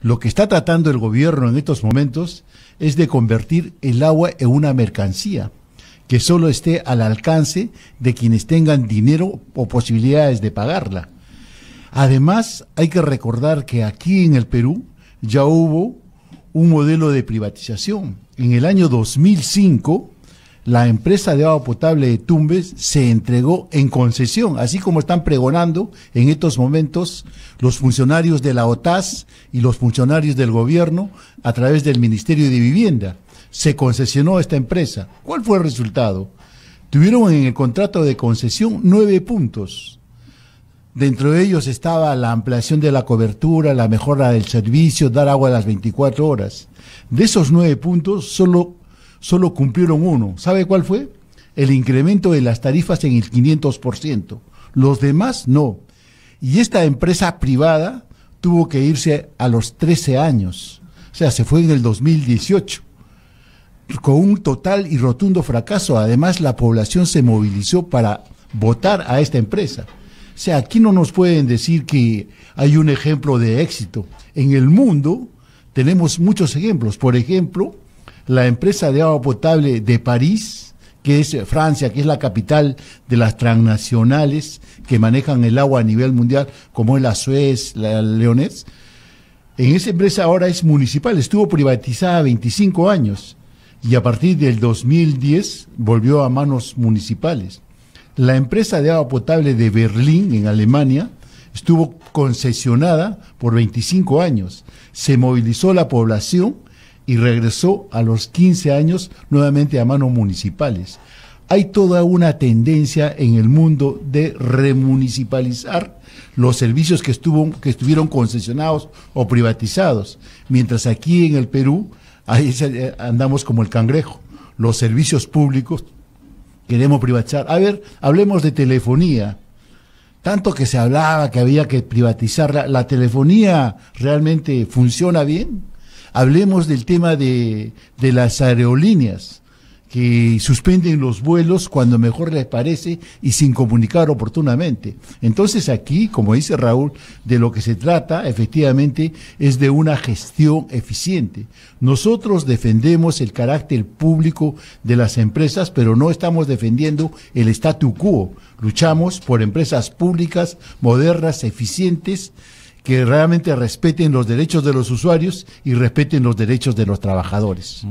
Lo que está tratando el gobierno en estos momentos es de convertir el agua en una mercancía que solo esté al alcance de quienes tengan dinero o posibilidades de pagarla. Además, hay que recordar que aquí en el Perú ya hubo un modelo de privatización. En el año 2005, la empresa de agua potable de Tumbes se entregó en concesión, así como están pregonando en estos momentos los funcionarios de la OTAS y los funcionarios del gobierno a través del Ministerio de Vivienda. Se concesionó esta empresa. ¿Cuál fue el resultado? Tuvieron en el contrato de concesión nueve puntos. Dentro de ellos estaba la ampliación de la cobertura, la mejora del servicio, dar agua a las 24 horas. De esos nueve puntos, solo solo cumplieron uno. ¿Sabe cuál fue? El incremento de las tarifas en el 500%. Los demás no. Y esta empresa privada tuvo que irse a los 13 años. O sea, se fue en el 2018 con un total y rotundo fracaso. Además, la población se movilizó para votar a esta empresa. O sea, aquí no nos pueden decir que hay un ejemplo de éxito. En el mundo tenemos muchos ejemplos. Por ejemplo, la empresa de agua potable de París, que es eh, Francia, que es la capital de las transnacionales que manejan el agua a nivel mundial, como es la Suez, la Leones, En esa empresa ahora es municipal, estuvo privatizada 25 años y a partir del 2010 volvió a manos municipales. La empresa de agua potable de Berlín, en Alemania, estuvo concesionada por 25 años. Se movilizó la población y regresó a los 15 años nuevamente a manos municipales. Hay toda una tendencia en el mundo de remunicipalizar los servicios que, estuvo, que estuvieron concesionados o privatizados, mientras aquí en el Perú ahí eh, andamos como el cangrejo. Los servicios públicos queremos privatizar. A ver, hablemos de telefonía. Tanto que se hablaba que había que privatizar la telefonía, ¿realmente funciona bien? Hablemos del tema de, de las aerolíneas que suspenden los vuelos cuando mejor les parece y sin comunicar oportunamente. Entonces aquí, como dice Raúl, de lo que se trata efectivamente es de una gestión eficiente. Nosotros defendemos el carácter público de las empresas, pero no estamos defendiendo el statu quo. Luchamos por empresas públicas, modernas, eficientes que realmente respeten los derechos de los usuarios y respeten los derechos de los trabajadores.